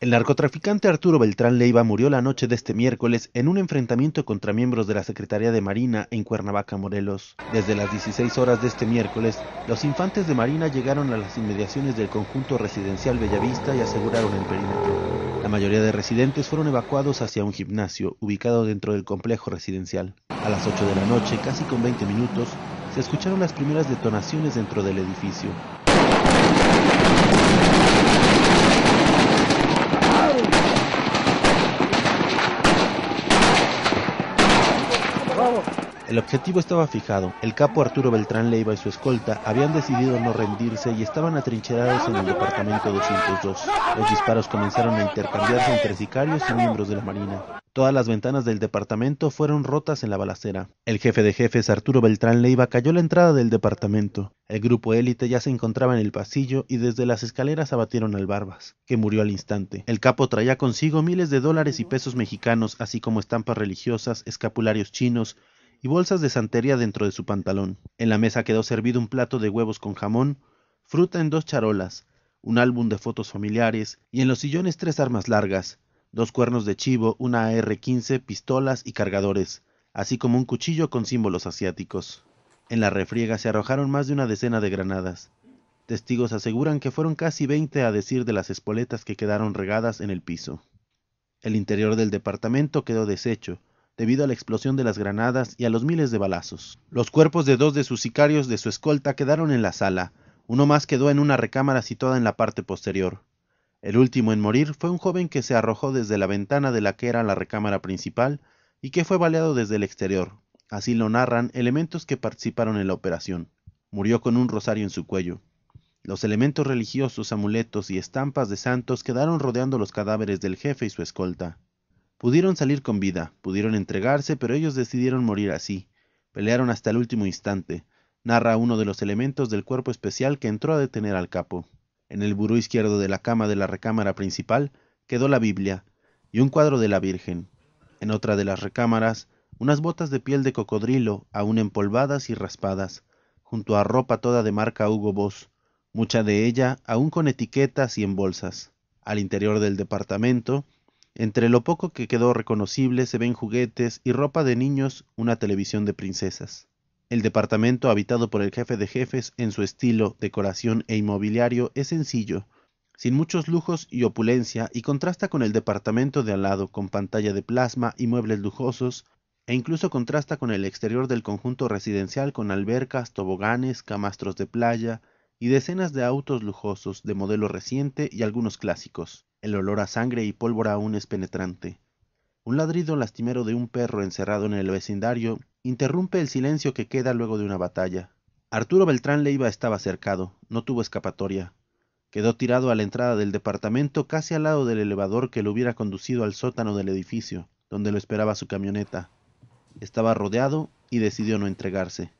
El narcotraficante Arturo Beltrán Leiva murió la noche de este miércoles en un enfrentamiento contra miembros de la Secretaría de Marina en Cuernavaca, Morelos. Desde las 16 horas de este miércoles, los infantes de Marina llegaron a las inmediaciones del conjunto residencial Bellavista y aseguraron el perímetro. La mayoría de residentes fueron evacuados hacia un gimnasio ubicado dentro del complejo residencial. A las 8 de la noche, casi con 20 minutos, se escucharon las primeras detonaciones dentro del edificio. El objetivo estaba fijado. El capo Arturo Beltrán Leiva y su escolta habían decidido no rendirse y estaban atrincherados en el departamento 202. Los disparos comenzaron a intercambiarse entre sicarios y miembros de la Marina. Todas las ventanas del departamento fueron rotas en la balacera. El jefe de jefes, Arturo Beltrán Leiva, cayó a la entrada del departamento. El grupo élite ya se encontraba en el pasillo y desde las escaleras abatieron al Barbas, que murió al instante. El capo traía consigo miles de dólares y pesos mexicanos, así como estampas religiosas, escapularios chinos, y bolsas de santería dentro de su pantalón. En la mesa quedó servido un plato de huevos con jamón, fruta en dos charolas, un álbum de fotos familiares y en los sillones tres armas largas, dos cuernos de chivo, una AR-15, pistolas y cargadores, así como un cuchillo con símbolos asiáticos. En la refriega se arrojaron más de una decena de granadas. Testigos aseguran que fueron casi veinte a decir de las espoletas que quedaron regadas en el piso. El interior del departamento quedó deshecho, debido a la explosión de las granadas y a los miles de balazos. Los cuerpos de dos de sus sicarios de su escolta quedaron en la sala, uno más quedó en una recámara situada en la parte posterior. El último en morir fue un joven que se arrojó desde la ventana de la que era la recámara principal y que fue baleado desde el exterior. Así lo narran elementos que participaron en la operación. Murió con un rosario en su cuello. Los elementos religiosos, amuletos y estampas de santos quedaron rodeando los cadáveres del jefe y su escolta. Pudieron salir con vida, pudieron entregarse, pero ellos decidieron morir así. Pelearon hasta el último instante, narra uno de los elementos del cuerpo especial que entró a detener al capo. En el buró izquierdo de la cama de la recámara principal quedó la Biblia y un cuadro de la Virgen. En otra de las recámaras, unas botas de piel de cocodrilo, aún empolvadas y raspadas, junto a ropa toda de marca Hugo Boss, mucha de ella aún con etiquetas y en bolsas. Al interior del departamento, entre lo poco que quedó reconocible se ven juguetes y ropa de niños, una televisión de princesas. El departamento habitado por el jefe de jefes en su estilo, decoración e inmobiliario es sencillo, sin muchos lujos y opulencia y contrasta con el departamento de al lado con pantalla de plasma y muebles lujosos, e incluso contrasta con el exterior del conjunto residencial con albercas, toboganes, camastros de playa y decenas de autos lujosos de modelo reciente y algunos clásicos el olor a sangre y pólvora aún es penetrante un ladrido lastimero de un perro encerrado en el vecindario interrumpe el silencio que queda luego de una batalla. Arturo Beltrán Leiva estaba cercado, no tuvo escapatoria. Quedó tirado a la entrada del departamento casi al lado del elevador que lo hubiera conducido al sótano del edificio, donde lo esperaba su camioneta. Estaba rodeado y decidió no entregarse.